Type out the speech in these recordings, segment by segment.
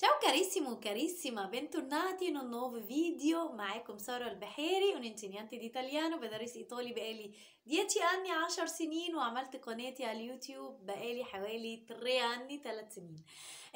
Ciao carissimo, carissima, bentornati in un nuovo video. معاكم سارة البحيري وننتي دي إيطاليانو بدرس إيطالي بقالي 10 أني 10 سنين وعملت قناتي على اليوتيوب بقالي حوالي 3 أني 3 سنين.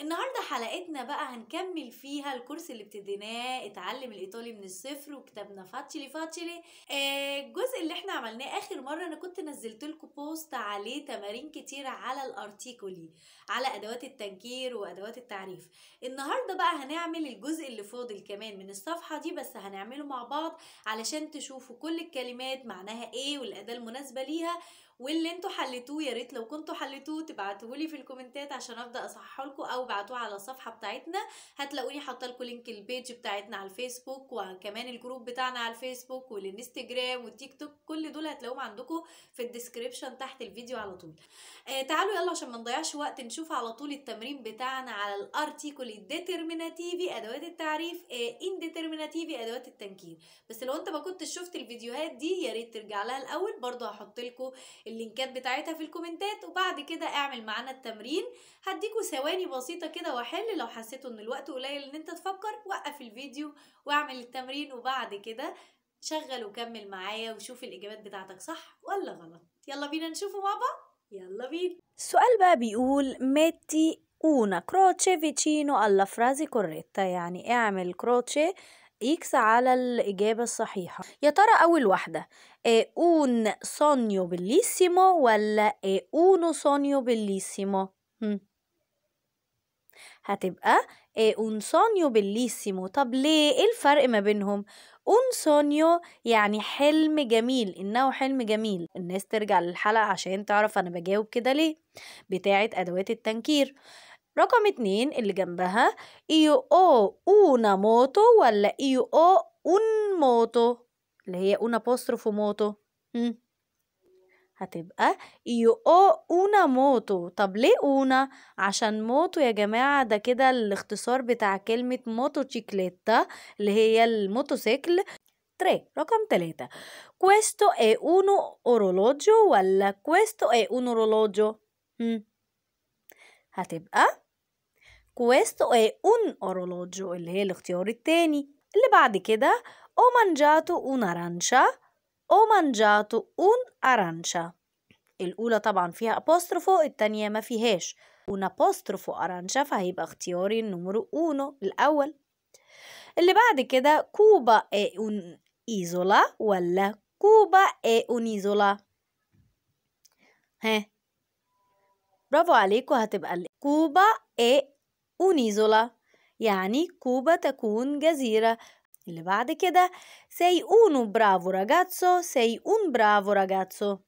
النهارده حلقتنا بقى هنكمل فيها الكورس اللي ابتديناه اتعلم الايطالي من الصفر وكتابنا فاتشلي فاتشلي آه الجزء اللي احنا عملناه اخر مره انا كنت نزلت لكم بوست عليه تمارين كتيره على الارتيكولي على ادوات التنكير وادوات التعريف النهارده بقى هنعمل الجزء اللي فاضل كمان من الصفحه دي بس هنعمله مع بعض علشان تشوفوا كل الكلمات معناها ايه والاداه المناسبه ليها واللي انتوا حليتوه يا ريت لو كنتوا حليتوه تبعتوه لي في الكومنتات عشان ابدا اصححه لكم او ابعتوه على الصفحه بتاعتنا هتلاقوني حاطه لكم لينك البيج بتاعتنا على الفيسبوك وكمان الجروب بتاعنا على الفيسبوك والانستجرام والتيك توك كل دول هتلاقوهم عندكم في الديسكريبشن تحت الفيديو على طول آه تعالوا يلا عشان ما نضيعش وقت نشوف على طول التمرين بتاعنا على الارتيكل ديترميناتيفي ادوات التعريف آه انديترميناتيفي ادوات التنكير بس لو انت ما كنتش شفت الفيديوهات دي يا ريت ترجع لها الاول برضه هحط لكم اللينكات بتاعتها في الكومنتات وبعد كده اعمل معانا التمرين هديكوا ثواني بسيطة كده واحل لو حسيتوا ان الوقت قليل ان انت تفكر وقف الفيديو واعمل التمرين وبعد كده شغل وكمل معايا وشوف الإجابات بتاعتك صح ولا غلط يلا بينا نشوفه مع بعض يلا بينا السؤال بقى بيقول متي una croce vicino alla frase corretta يعني اعمل كروتشي اكس على الإجابة الصحيحة يا ترى أول واحدة اون un بليسيمو ولا اونو uno بليسيمو هتبقى اون un بليسيمو طب ليه ايه الفرق ما بينهم اون sogno يعني حلم جميل انه حلم جميل الناس ترجع للحلقة عشان تعرف انا بجاوب كده ليه بتاعة ادوات التنكير رقم اتنين اللي جنبها إيو أو أونا موتو ولا إيو أو أون موتو اللي هي أونا أبوستروف موتو هتبقى إيو أو أونا موتو طب ليه أونا؟ عشان موتو يا جماعة ده كده الاختصار بتاع كلمة موتو تشيكليتا اللي هي الموتوسيكل تري رقم تلاتة كويستو اي اونو اورولوجيو ولا كويستو اي اونو اورولوجيو هتبقى questo è un orologio اللي هي الاختيار الثاني اللي بعد كده ho mangiato una arancia ho mangiato e un arancia الأولى طبعا فيها أبوستروفو الثانيه ما فيهاش un apóstrofo arancia فهيبقى اختياري النمرو uno الأول اللي بعد كده كوبا اي un isola ولا كوبا اي un isola ها برافو عليكم هتبقى كوبا اي أونيزولا يعني كوبا تكون جزيرة اللي بعد كده سي أونو برافو راجاتسو سي أون برافو راجاتسو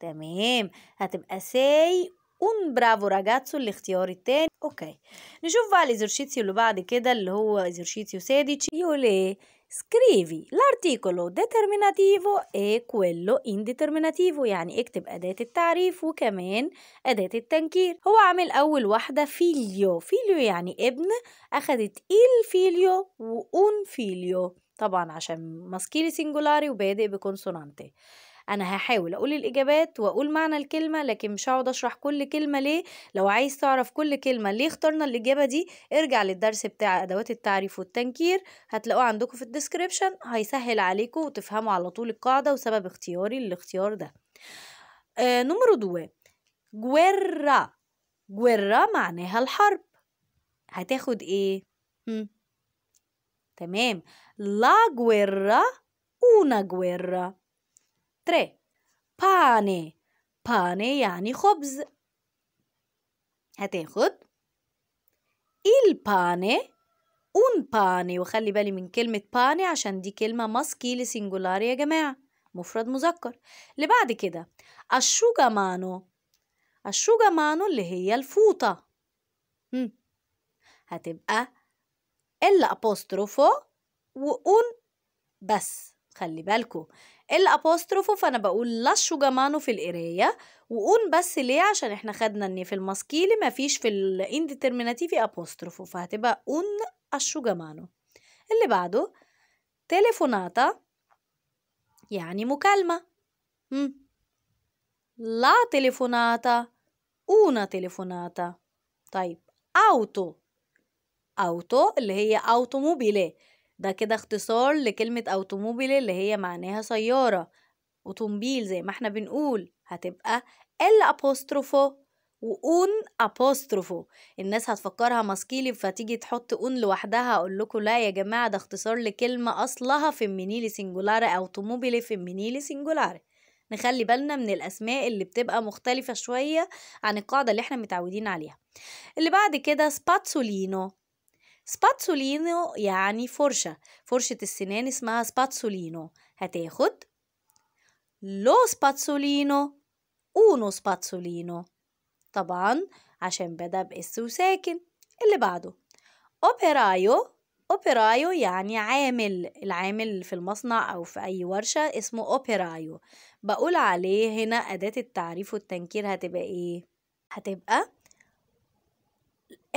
تمام هتبقى سي اون برافو راجاتسو الاختيار التاني اوكي نشوف بقى الازرشيتيو اللي بعد كده اللي هو ازرشيتيو ساديتش يقول ايه Scrivi l'articolo determinativo e quello indeterminativo يعني اكتب أداة التعريف وكمان أداة التنكير هو عامل أول واحدة فيليو فيليو يعني ابن أخدت إل فيليو وأون فيليو طبعا عشان ماسكيلي سينجولاري وبادئ بكونسونانتي انا هحاول اقول الاجابات واقول معنى الكلمه لكن مش هقعد اشرح كل كلمه ليه لو عايز تعرف كل كلمه ليه اخترنا الاجابه دي ارجع للدرس بتاع ادوات التعريف والتنكير هتلاقوه عندكم في الديسكريبشن هيسهل عليكم وتفهموا على طول القاعده وسبب اختياري للاختيار ده آه نمرو دو جويرا جويرا معناها الحرب هتاخد ايه هم. تمام لا جويرا اونا جويرا تري باني باني يعني خبز هتاخد إل باني أون باني وخلي بالي من كلمة باني عشان دي كلمة ماسكي لسنجولار يا جماعة مفرد مذكر اللي بعد كده الشوجا مانو اللي هي الفوطة هم. هتبقى إلا أبوستروفو وأون بس خلي بالكو الابوستروفو فانا بقول لاشو جمانو في القرايه وقول بس ليه عشان احنا خدنا ان في الماسكيلي مفيش في الانديترميناتيفي ابوستروفو فهتبقى اون اشو جمانو اللي بعده تليفوناتا يعني مكالمه مم. لا تليفوناتا اونا تليفوناتا طيب أوتو أوتو اللي هي أوتوموبيلي ده كده اختصار لكلمة اوتوموبيل اللي هي معناها سيارة اوتومبيل زي ما احنا بنقول هتبقى ال أبوستروفو وأون أبوستروفو الناس هتفكرها ماسكيلي فتيجي تحط أون لوحدها أقول لكم لا يا جماعة ده اختصار لكلمة أصلها فيمينيلي سنجولاري أوتوموبيل في فيمينيلي سنجولاري نخلي بالنا من الأسماء اللي بتبقى مختلفة شوية عن القاعدة اللي احنا متعودين عليها اللي بعد كده سباتسولينو سباتسولينو يعني فرشة فرشة السنان اسمها سباتسولينو هتاخد لو سباتسولينو اونو سباتسولينو طبعا عشان بدأ بإس وساكن اللي بعده أوبرايو أوبرايو يعني عامل العامل في المصنع أو في أي ورشة اسمه أوبرايو بقول عليه هنا أداة التعريف والتنكير هتبقى إيه؟ هتبقى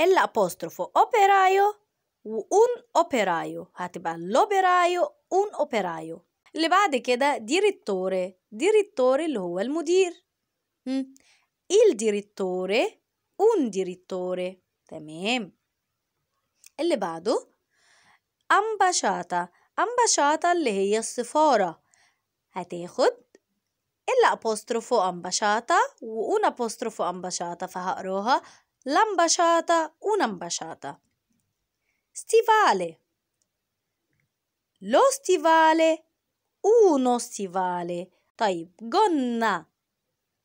الأبوسترفو أوبرايو وأون أوبرايو هتبقى لوبرايو أون أوبرايو اللي بعد كده ديريتوري ديريتوري اللي هو المدير il ديريتوري un ديريتوري تمام اللي بعده أمباشاتا أمباشاتا اللي هي السفارة هتاخد إلا أبوستروفو أمبشاتا وأون أبوستروفو فهقروها لامباشاتا أون أمباشاتا stivale lo stivale uno stivale طيب جنة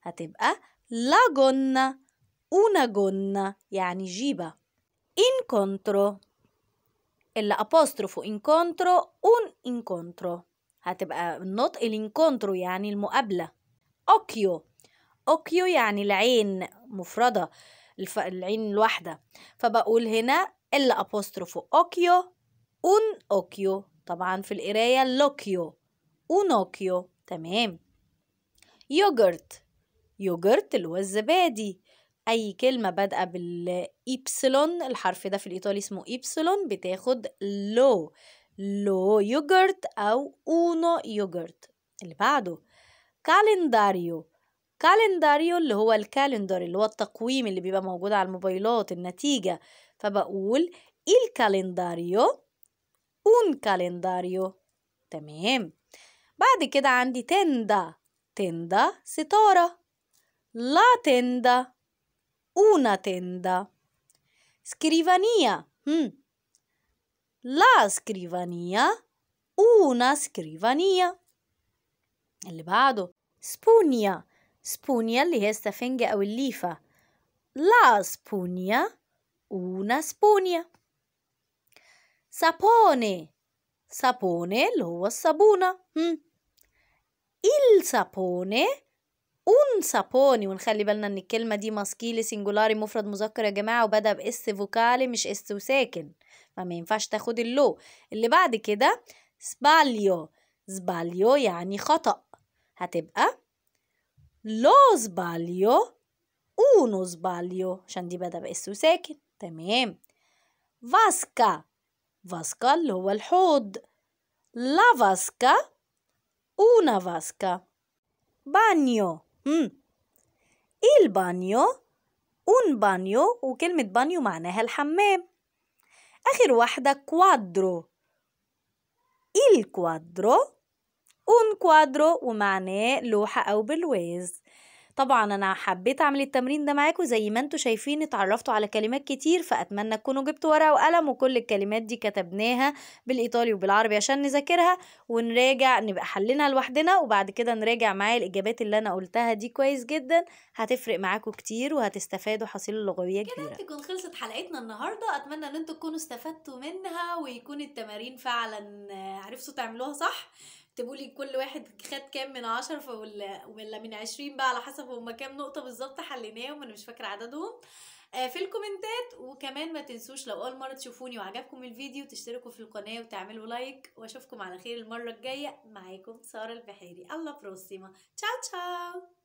هتبقى لا جنة أونا جنة يعني جيبة إنكونترو الأبوستروف انكونترو أون انكونترو هتبقى النطق الانكونترو يعني المقابلة اوكيو اوكيو يعني العين مفردة العين الواحدة فبقول هنا ال أبوستروفو أوكيو أون أوكيو طبعا في القراية لوكيو أون أوكيو تمام يوجرت يوجرت اللي هو الزبادي أي كلمة بادئة بالإبسلون الحرف ده في الإيطالي اسمه إبسلون بتاخد لو لو يوجرت أو أونو يوجرت اللي بعده كالنداريو كالنداريو اللي هو الكالندر اللي هو التقويم اللي بيبقى موجود على الموبايلات النتيجة فبقول إل calendario un calendario تمام بعد كده عندي تندا تندا ستارة لا تندا una tenda scrivania هم. la scrivania una scrivania اللي بعده سبونيا سبونيا اللي هي السفنجة أو الليفة لا سبونيا una سبونية sapone sapone اللي هو الصابونة il sapone un sapone ونخلي بالنا ان الكلمة دي ماسكيلي سنجولاري مفرد مذكر يا جماعة وبدأ باس فوكالي مش اس وساكن فما ينفعش تاخد اللو اللي بعد كده سباليو سباليو يعني خطأ هتبقى لو سباليو uno sbaglio عشان دي بدأ بإس وساكن تمام فاسكا فاسكا اللي هو الحوض لا فاسكا una vasca بانيو مم. البانيو un بانيو وكلمة بانيو معناها الحمام آخر واحدة كوادرو الكوادرو un كوادرو ومعناه لوحة أو بلواز طبعا انا حبيت اعمل التمرين ده معاكم زي ما انتم شايفين اتعرفتوا على كلمات كتير فاتمنى تكونوا جبتوا ورقه وقلم وكل الكلمات دي كتبناها بالايطالي وبالعربي عشان نذاكرها ونراجع نبقى حلينها لوحدنا وبعد كده نراجع معايا الاجابات اللي انا قلتها دي كويس جدا هتفرق معاكم كتير وهتستفادوا حصيله لغويه كبيره كده تكون خلصت حلقتنا النهارده اتمنى ان انتم تكونوا استفدتوا منها ويكون التمارين فعلا عرفتوا تعملوها صح اكتبوا لي كل واحد خد كام من عشرة ولا ولا من عشرين بقى على حسب هما كام نقطة بالظبط حليناهم انا مش فاكرة عددهم آه، في الكومنتات وكمان ما تنسوش لو اول مرة تشوفوني وعجبكم الفيديو تشتركوا في القناة وتعملوا لايك واشوفكم على خير المرة الجاية معاكم سارة البحيري الله بروسيما تشاو تشاو